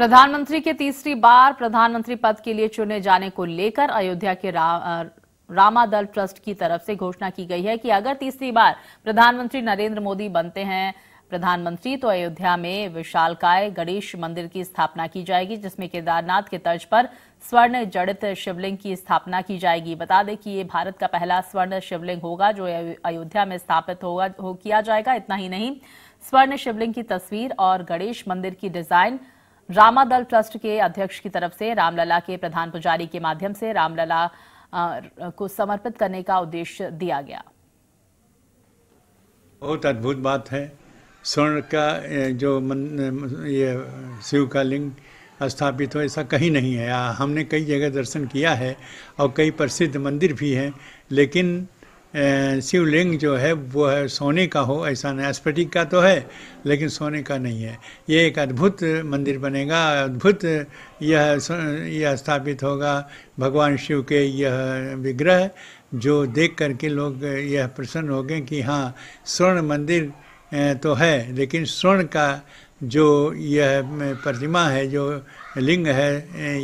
प्रधानमंत्री के तीसरी बार प्रधानमंत्री पद के लिए चुने जाने को लेकर अयोध्या के रा, रामादल ट्रस्ट की तरफ से घोषणा की गई है कि अगर तीसरी बार प्रधानमंत्री नरेंद्र मोदी बनते हैं प्रधानमंत्री तो अयोध्या में विशालकाय गणेश मंदिर की स्थापना की जाएगी जिसमें केदारनाथ के तर्ज पर स्वर्ण जड़ित शिवलिंग की स्थापना की जाएगी बता दें कि ये भारत का पहला स्वर्ण शिवलिंग होगा जो अयोध्या में स्थापित होगा हो किया जाएगा इतना ही नहीं स्वर्ण शिवलिंग की तस्वीर और गणेश मंदिर की डिजाइन रामा दल ट्रस्ट के अध्यक्ष की तरफ से रामलला के प्रधान पुजारी के माध्यम से रामलला को समर्पित करने का उद्देश्य दिया गया बहुत अद्भुत बात है स्वर्ण का जो मन ये शिव का लिंग स्थापित हो ऐसा कहीं नहीं है हमने कई जगह दर्शन किया है और कई प्रसिद्ध मंदिर भी हैं लेकिन शिवलिंग जो है वो है सोने का हो ऐसा नहीं एस्पेटिक का तो है लेकिन सोने का नहीं है ये एक अद्भुत मंदिर बनेगा अद्भुत यह यह स्थापित होगा भगवान शिव के यह विग्रह जो देख करके लोग यह प्रसन्न हो गए कि हाँ स्वर्ण मंदिर तो है लेकिन स्वर्ण का जो यह प्रतिमा है जो लिंग है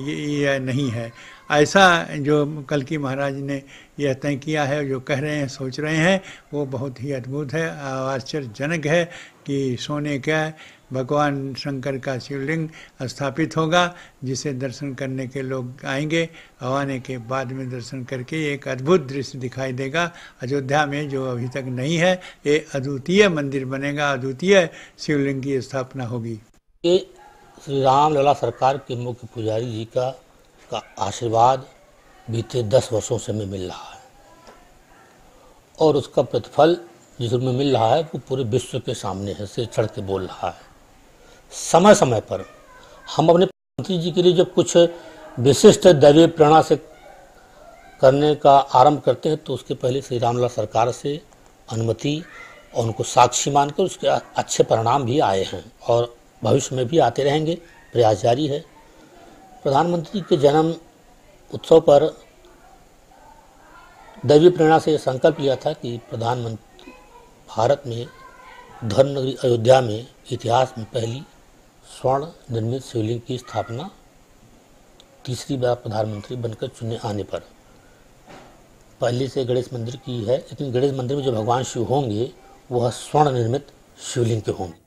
यह नहीं है ऐसा जो कलकी महाराज ने यह तय किया है जो कह रहे हैं सोच रहे हैं वो बहुत ही अद्भुत है आश्चर्यजनक है कि सोने का भगवान शंकर का शिवलिंग स्थापित होगा जिसे दर्शन करने के लोग आएंगे आने के बाद में दर्शन करके एक अद्भुत दृश्य दिखाई देगा अयोध्या में जो अभी तक नहीं है ये अद्वितीय मंदिर बनेगा अद्वितीय शिवलिंग की स्थापना होगी ये श्री राम लला सरकार के मुख्य पुजारी जी का का आशीर्वाद बीते दस वर्षों से हमें मिल रहा है और उसका प्रतिफल जिस रूप में मिल रहा है वो पूरे विश्व के सामने है से चढ़ के बोल रहा है समय समय पर हम अपने प्रधानमंत्री जी के लिए जब कुछ विशिष्ट दैवीय प्रेरणा से करने का आरंभ करते हैं तो उसके पहले श्री रामलाल सरकार से अनुमति और उनको साक्षी मानकर उसके अच्छे परिणाम भी आए हैं और भविष्य में भी आते रहेंगे प्रयास जारी है प्रधानमंत्री के जन्म उत्सव पर दैवी प्रेरणा से संकल्प लिया था कि प्रधानमंत्री भारत में धर्मनगरी अयोध्या में इतिहास में पहली स्वर्ण निर्मित शिवलिंग की स्थापना तीसरी बार प्रधानमंत्री बनकर चुने आने पर पहले से गणेश मंदिर की है लेकिन गणेश मंदिर में जो भगवान शिव होंगे वह स्वर्ण निर्मित शिवलिंग के होंगे